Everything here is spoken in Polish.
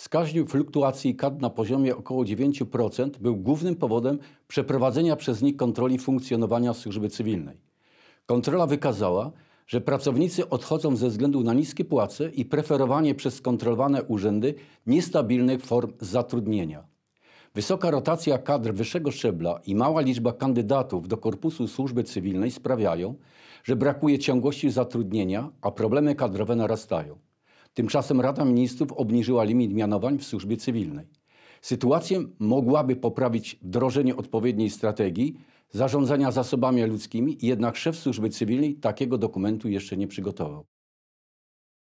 Wskaźnik fluktuacji kad na poziomie około 9% był głównym powodem przeprowadzenia przez nich kontroli funkcjonowania służby cywilnej. Kontrola wykazała, że pracownicy odchodzą ze względu na niskie płace i preferowanie przez kontrolowane urzędy niestabilnych form zatrudnienia. Wysoka rotacja kadr wyższego szczebla i mała liczba kandydatów do korpusu służby cywilnej sprawiają, że brakuje ciągłości zatrudnienia, a problemy kadrowe narastają. Tymczasem Rada Ministrów obniżyła limit mianowań w służbie cywilnej. Sytuację mogłaby poprawić wdrożenie odpowiedniej strategii zarządzania zasobami ludzkimi, jednak szef służby cywilnej takiego dokumentu jeszcze nie przygotował.